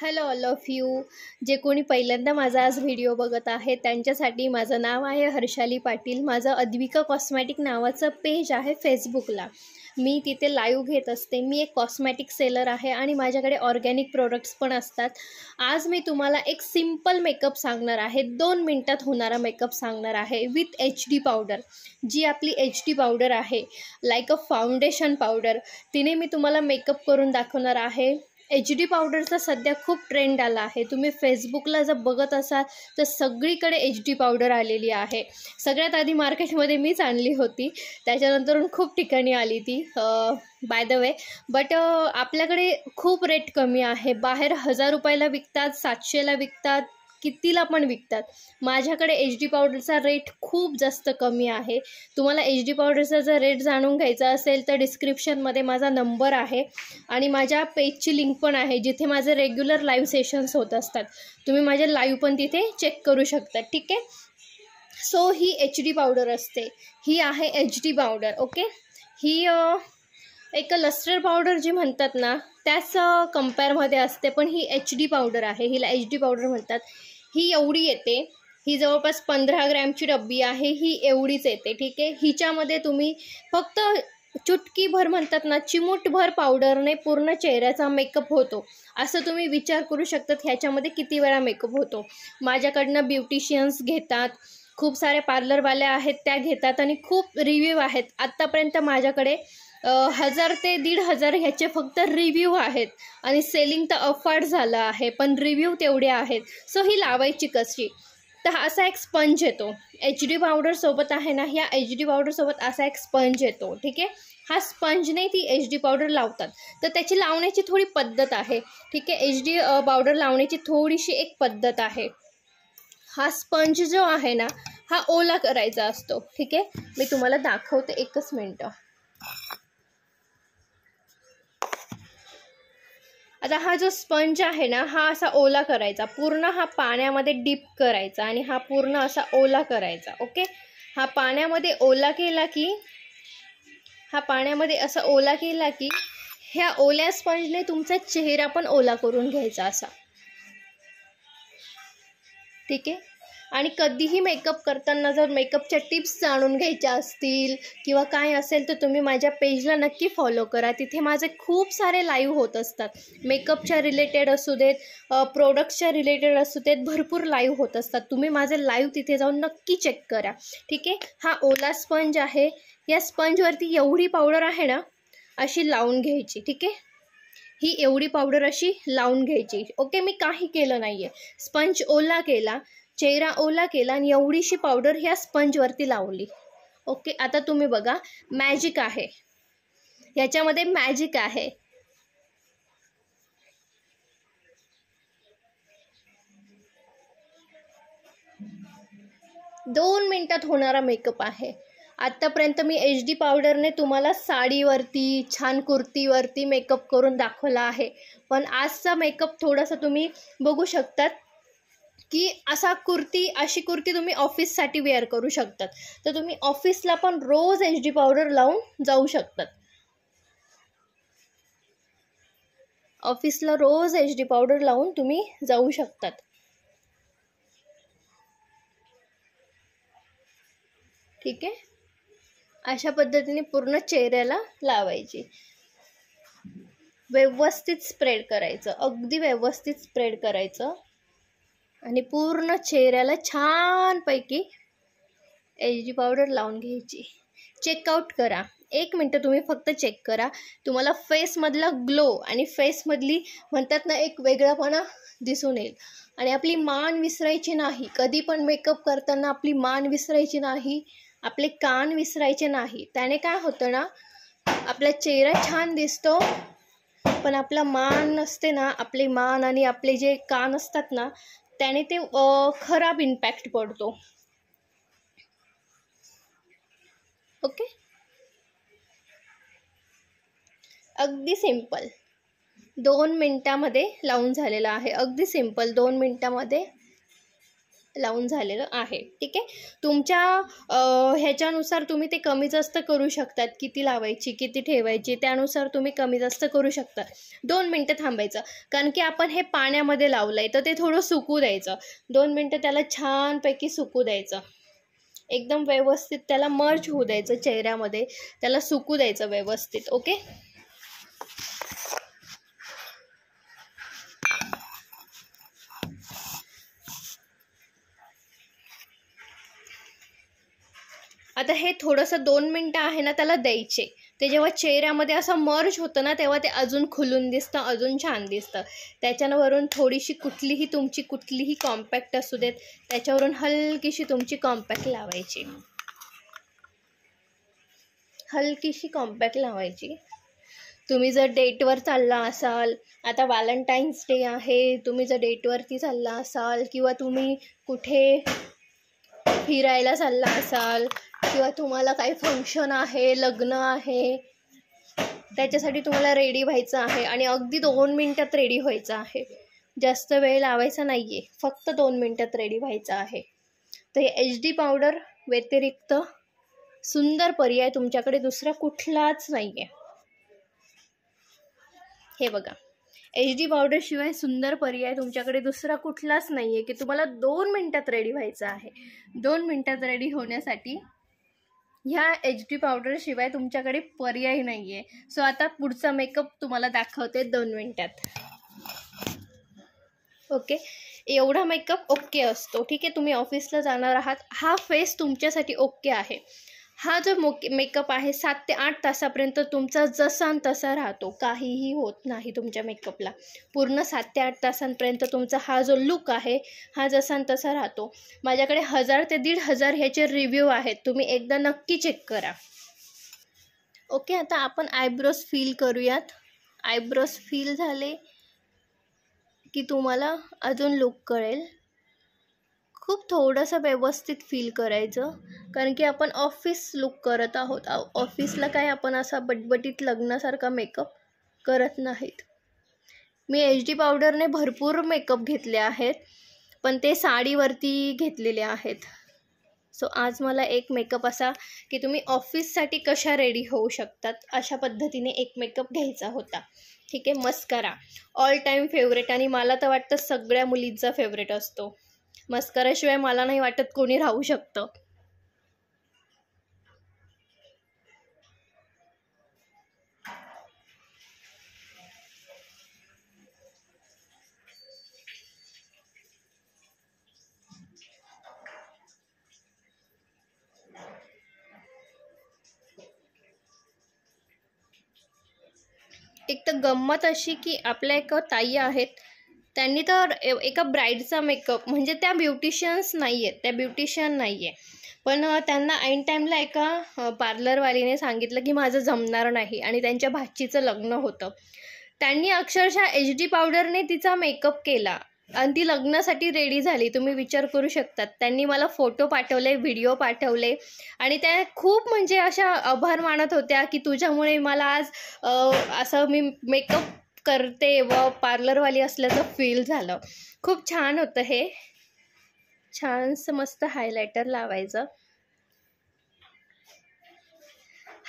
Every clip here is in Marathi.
हॅलो ऑल ऑफ यू जे कोणी पहिल्यांदा माझा आज व्हिडिओ बघत आहे त्यांच्यासाठी माझं नाव आहे हर्षाली पाटील माझं अद्विका कॉस्मॅटिक नावाचं पेज आहे फेसबुकला मी तिथे लाईव्ह घेत असते मी एक कॉस्मॅटिक सेलर आहे आणि माझ्याकडे ऑर्गॅनिक प्रोडक्ट्स पण असतात आज मी तुम्हाला एक सिम्पल मेकअप सांगणार आहे दोन मिनटात होणारा मेकअप सांगणार आहे विथ एच डी पावडर जी आपली एच डी पावडर आहे लाईक अ फाउंडेशन पावडर तिने मी तुम्हाला मेकअप करून दाखवणार आहे एच डी पावडरचा सध्या खूप ट्रेंड आला आहे तुम्ही फेसबुकला जर बघत असाल तर सगळीकडे एच डी पावडर आलेली आहे सगळ्यात आधी मार्केटमध्ये मीच आणली होती त्याच्यानंतर खूप ठिकाणी आली ती बाय द वे बट आपल्याकडे खूप रेट कमी आहे बाहेर हजार रुपयाला विकतात सातशेला विकतात कितीला पण विकतात माझ्याकडे एच डी पावडरचा रेट खूप जास्त कमी आहे तुम्हाला एच डी पावडरचा जर रेट जाणून घ्यायचा असेल तर डिस्क्रिप्शनमध्ये माझा नंबर आहे आणि माझ्या पेजची लिंक पण आहे जिथे माझे रेग्युलर लाईव्ह सेशन्स होत असतात तुम्ही माझे लाईव्ह पण तिथे चेक करू शकता ठीक आहे सो ही एच डी पावडर असते ही आहे एच डी पावडर ओके ही एक लस्टर पावडर जी म्हणतात ना त्याच कम्पेअरमध्ये असते पण ही एच डी पावडर आहे हिला एच डी पावडर म्हणतात ही एवढी येते ही जवळपास पंधरा ग्रॅमची डब्बी आहे ही एवढीच येते ठीक आहे हिच्यामध्ये तुम्ही फक्त चुटकीभर म्हणतात ना चिमूटभर पावडरने पूर्ण चेहऱ्याचा मेकअप होतो असं तुम्ही विचार करू शकतात ह्याच्यामध्ये किती वेळा मेकअप होतो माझ्याकडनं ब्युटिशियन्स घेतात खूप सारे पार्लरवाल्या आहेत त्या घेतात आणि खूप रिव्ह्यू आहेत आत्तापर्यंत माझ्याकडे हजार ते दीड हजार ह्याचे फक्त रिव्ह्यू आहेत आणि सेलिंग तर अफाट झालं आहे पण रिव्ह्यू तेवढे आहेत सो ही लावायची कशी तर हा असा एक स्पंज येतो एच डी पावडरसोबत आहे ना ह्या एच डी पावडरसोबत असा एक स्पंज येतो ठीक आहे हा स्पंज नाही ती एच डी पावडर लावतात तर त्याची लावण्याची थोडी पद्धत आहे ठीक आहे एच डी पावडर लावण्याची थोडीशी एक पद्धत आहे हा स्पंज जो आहे ना हा ओला करायचा असतो ठीक आहे मी तुम्हाला दाखवते एकच मिनटं आता हा जो स्पंज आहे ना हा असा ओला करायचा पूर्ण हा पाण्यामध्ये डीप करायचा आणि हा पूर्ण असा ओला करायचा ओके हा पाण्यामध्ये ओला केला की हा पाण्यामध्ये असा ओला केला की ह्या ओल्या स्पंजने तुमचा चेहरा पण ओला करून घ्यायचा असा ठीक आहे आणि कधीही मेकअप करताना जर मेकअपच्या टिप्स जाणून घ्यायच्या असतील किंवा काय असेल तर तुम्ही माझ्या पेजला नक्की फॉलो करा तिथे माझे खूप सारे लाईव्ह होत असतात मेकअपच्या रिलेटेड असू देत प्रोडक्ट्सच्या रिलेटेड असू देत भरपूर लाईव्ह होत असतात तुम्ही माझे लाईव्ह तिथे जाऊन नक्की चेक करा ठीक आहे हा ओला स्पंज आहे या स्पंजवरती एवढी पावडर आहे ना अशी लावून घ्यायची ठीक आहे ही एवढी पावडर अशी लावून घ्यायची ओके मी काही केलं नाही आहे स्पंज ओला केला चेहरा ओला केला आणि एवढीशी पावडर ह्या स्पंजवरती लावली ओके आता तुम्ही बघा मॅजिक आहे याच्यामध्ये मॅजिक आहे दोन मिनटात होणारा मेकअप आहे आत्तापर्यंत मी एच डी पावडरने तुम्हाला साडीवरती छान कुर्तीवरती मेकअप करून दाखवला आहे पण आजचा मेकअप थोडासा तुम्ही बघू शकतात की असा कुर्ती अशी कुर्ती तुम्ही ऑफिससाठी वेअर करू शकतात तर तुम्ही ऑफिसला पण रोज एच डी पावडर लावून जाऊ शकतात ऑफिसला रोज एच डी पावडर लावून तुम्ही जाऊ शकतात ठीक आहे अशा पद्धतीने पूर्ण चेहऱ्याला लावायची व्यवस्थित स्प्रेड करायचं अगदी व्यवस्थित स्प्रेड करायचं आणि पूर्ण चेहऱ्याला छानपैकी एच डी पावडर लावून घ्यायची चेकआउट करा एक मिनटं तुम्ही फक्त चेक करा तुम्हाला फेसमधला ग्लो आणि फेसमधली म्हणतात ना एक वेगळापणा दिसून येईल आणि आपली मान विसरायची नाही कधी पण मेकअप करताना आपली मान विसरायची नाही आपले कान विसरायचे नाही त्याने काय होतं ना आपला चेहरा छान दिसतो पण आपला मान असते ना आपले मान आणि आपले जे कान असतात ना त्याने ते खराब इम्पॅक्ट पडतो ओके अगदी सिम्पल दोन मिनटामध्ये लावून झालेला आहे अगदी सिम्पल दोन मिनटामध्ये लावून झालेलं आहे ठीक आहे तुमच्या ह्याच्यानुसार तुम्ही ते कमी जास्त करू शकतात किती लावायची किती ठेवायची त्यानुसार तुम्ही कमी जास्त करू शकता दोन मिनटं थांबायचं कारण की आपण हे पाण्यामध्ये लावलं आहे तर ते थोडं सुकू द्यायचं दोन मिनटं त्याला छानपैकी सुकू द्यायचं एकदम व्यवस्थित त्याला मर्ज होऊ द्यायचं चेहऱ्यामध्ये त्याला सुकू द्यायचं व्यवस्थित ओके आता हे थोडंसं दोन मिनटं आहे ना त्याला द्यायचे ते जेव्हा चेहऱ्यामध्ये असं मर्ज होतं ना तेव्हा ते अजून खुलून दिसतं अजून छान दिसतं त्याच्यावरून थोडीशी कुठलीही तुमची कुठलीही कॉम्पॅक्ट असू देत त्याच्यावरून हलकीशी तुमची कॉम्पॅक्ट लावायची हलकीशी कॉम्पॅक्ट लावायची तुम्ही जर डेटवर चालला असाल आता व्हॅलेंटाईन्स डे आहे तुम्ही जर डेटवरती चालला असाल किंवा तुम्ही कुठे फिरायला चालला असाल किंवा तुम्हाला काही फंक्शन आहे लग्न आहे त्याच्यासाठी तुम्हाला रेडी व्हायचं आहे आणि अगदी दोन मिनटात रेडी व्हायचं आहे जास्त वेळ लावायचा नाही आहे फक्त दोन मिनटात रेडी व्हायचं आहे तर हे एच डी पावडर व्यतिरिक्त सुंदर पर्याय तुमच्याकडे दुसरा कुठलाच नाही आहे हे बघा एच डी पावडरशिवाय सुंदर पर्याय तुमच्याकडे दुसरा कुठलाच नाही आहे की तुम्हाला दोन मिनटात रेडी व्हायचं आहे दोन मिनटात रेडी होण्यासाठी ह्या एच डी शिवाय तुमच्याकडे पर्याय नाही आहे सो आता पुढचा मेकअप तुम्हाला दाखवते दोन मिनिटात ओके एवढा मेकअप ओके असतो ठीक आहे तुम्ही ऑफिसला जाणार आहात हा फेस तुमच्यासाठी ओके आहे हा जो मोक मेकअप आहे सात ते आठ तासापर्यंत तुमचा जसान तसा राहतो काहीही होत नाही तुमच्या मेकअपला पूर्ण सात ते आठ तासांपर्यंत तुमचा हा जो लुक आहे हा जसान तसा राहतो माझ्याकडे हजार ते दीड हजार ह्याचे रिव्ह्यू आहेत तुम्ही एकदा नक्की चेक करा ओके आता आपण आयब्रोज फील करूयात आयब्रोज फील झाले की तुम्हाला अजून लुक कळेल खूप थोडंसं व्यवस्थित फील करायचं कारण की आपण ऑफिस लुक करत आहोत ऑफिसला काय आपण असा बटबटीत लग्नासारखा मेकअप करत नाहीत मी एच डी पावडरने भरपूर मेकअप घेतले आहेत पण ते साडीवरती घेतलेले आहेत सो आज मला एक मेकअप असा की तुम्ही ऑफिससाठी कशा रेडी होऊ शकतात अशा पद्धतीने एक मेकअप घ्यायचा होता ठीक आहे मस्करा ऑल टाईम फेवरेट आणि मला तर वाटतं सगळ्या मुलींचा फेवरेट असतो मस्कराशिवाय मला नाही वाटत कोणी राहू शकतं एक तर गंमत अशी की आपल्या एक ताई आहेत त्यांनी तर एका ब्राईडचा मेकअप म्हणजे त्या ब्युटिशियन्स नाही आहेत त्या ब्युटिशियन नाही आहे पण त्यांना ऐन टाईमला एका पार्लरवालीने सांगितलं की माझं जमणार नाही आणि त्यांच्या भाचीचं लग्न होतं त्यांनी अक्षरशः एच डी पावडरने तिचा मेकअप केला आणि ती लग्नासाठी रेडी झाली तुम्ही विचार करू शकतात त्यांनी मला फोटो पाठवले व्हिडिओ पाठवले आणि त्या खूप म्हणजे अशा आभार मानत होत्या की तुझ्यामुळे मला आज असं मी मेकअप करते व पार्लरवाली असल्याचं फील झालं खूप छान होतं हे छानसं मस्त हायलायटर लावायचं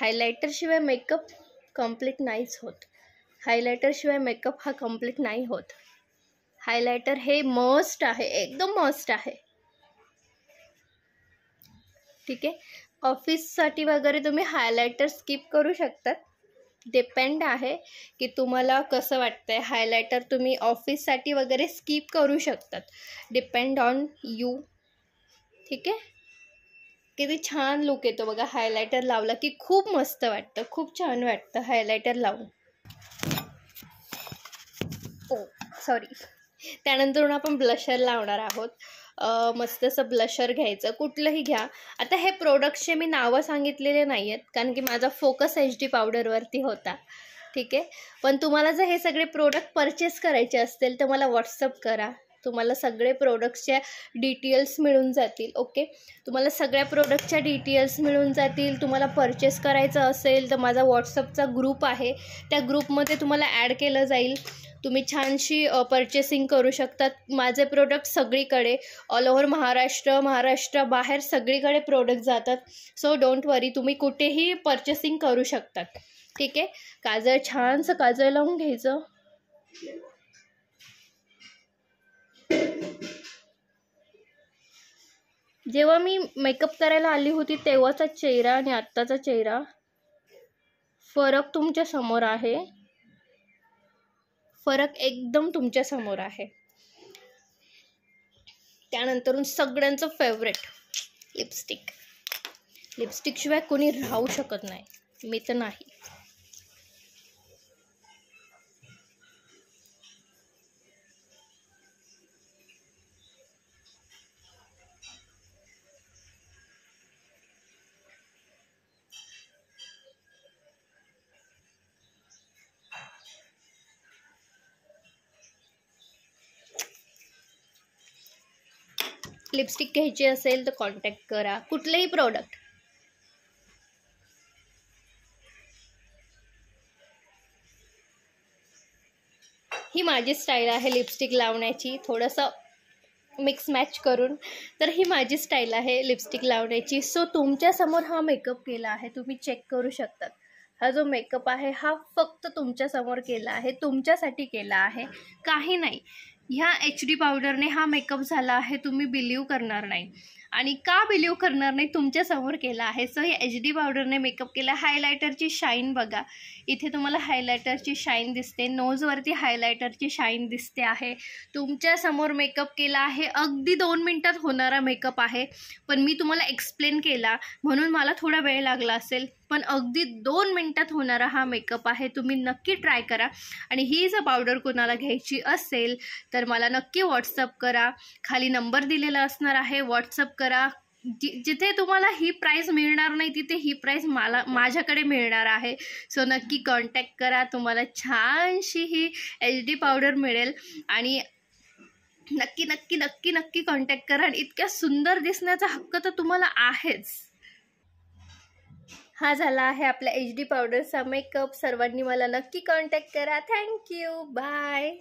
हायलायटरशिवाय मेकअप कम्प्लीट नाहीच होत हायलायटरशिवाय मेकअप हा कम्प्लीट नाही होत हायलायटर हे मस्ट आहे एकदम मस्ट आहे ठीक आहे ऑफिससाठी वगैरे तुम्ही हायलायटर स्किप करू शकतात डिपेंड आहे की तुम्हाला कसं वाटतं आहे हायलायटर तुम्ही ऑफिससाठी वगैरे स्किप करू शकतात डिपेंड ऑन यू ठीक आहे किती छान लुक येतो बघा हायलायटर लावला की खूप मस्त वाटतं खूप छान वाटतं हायलायटर लावून ओ oh, सॉरी त्यानंतरून आपण ब्लशर लावणार आहोत मस्त असं ब्लशर घ्यायचं कुठलंही घ्या आता हे प्रोडक्टचे मी नावं सांगितलेले नाही आहेत कारण की माझा फोकस एच डी पावडरवरती होता ठीक आहे पण तुम्हाला जर हे सगळे प्रोडक्ट परचेस करायचे असतील तर मला व्हॉट्सअप करा तुम्हाला सगळे प्रोडक्टच्या डिटेल्स मिळून जातील ओके तुम्हाला सगळ्या प्रोडक्टच्या डिटेल्स मिळून जातील तुम्हाला परचेस करायचं असेल तर माझा व्हॉट्सअपचा ग्रुप आहे त्या ग्रुपमध्ये तुम्हाला ॲड केलं जाईल तुम्ही छानशी परचेसिंग करू शकतात माझे प्रोडक्ट सगळीकडे ऑल ओव्हर महाराष्ट्र महाराष्ट्र बाहेर सगळीकडे प्रोडक्ट जातात सो डोंट वरी तुम्ही कुठेही परचेसिंग करू शकतात ठीक आहे काजळ छानसं काजळ लावून घ्यायचं जेव्हा मी मेकअप करायला आली होती तेव्हाचा चेहरा आणि आत्ताचा चेहरा फरक तुमच्या समोर आहे फरक एकदम तुमच्या समोर आहे त्यानंतर सगळ्यांचं फेवरेट लिपस्टिक लिपस्टिकशिवाय कोणी राहू शकत नाही मी तर नाही लिपस्टिक घ्यायची असेल तर कॉन्टॅक्ट करा कुठलेही प्रोडक्ट ही माझी स्टाईल आहे लिपस्टिक लावण्याची थोडंसं मिक्स मॅच करून तर ही माझी स्टाईल आहे लिपस्टिक लावण्याची सो तुमच्या समोर हा मेकअप केला आहे तुम्ही चेक करू शकतात हा जो मेकअप आहे हा फक्त तुमच्या समोर केला आहे तुमच्यासाठी केला आहे काही नाही ह्या एच डी पावडरने हा मेकअप झाला आहे तुम्ही बिलीव करणार नाही आणि का बिलीव करणार नाही तुमच्यासमोर केला आहे सो हे एच डी पावडरने मेकअप केला हायलायटरची शाईन बघा इथे तुम्हाला हायलायटरची शाईन दिसते नोजवरती हायलायटरची शाईन दिसते आहे तुमच्यासमोर मेकअप केला आहे अगदी दोन मिनटात होणारा मेकअप आहे पण मी तुम्हाला एक्सप्लेन केला म्हणून मला थोडा वेळ लागला असेल पण अगदी दोन मिनटात होणारा हा मेकअप आहे तुम्ही नक्की ट्राय करा आणि ही जर पावडर कोणाला घ्यायची असेल तर मला नक्की व्हॉट्सअप करा खाली नंबर दिलेला असणार आहे व्हॉट्सअप करा जिथे तुम्हाला ही प्राइस मिळणार नाही तिथे ही प्राइस मला माझ्याकडे मिळणार आहे सो नक्की कॉन्टॅक्ट करा तुम्हाला छानशी ही एच डी पावडर मिळेल आणि नक्की नक्की नक्की नक्की कॉन्टॅक्ट करा आणि इतक्या सुंदर दिसण्याचा हक्क तर तुम्हाला आहेच हा झाला आहे आपल्या एच डी पावडरचा मेकअप सर्वांनी मला नक्की कॉन्टॅक्ट करा थँक्यू बाय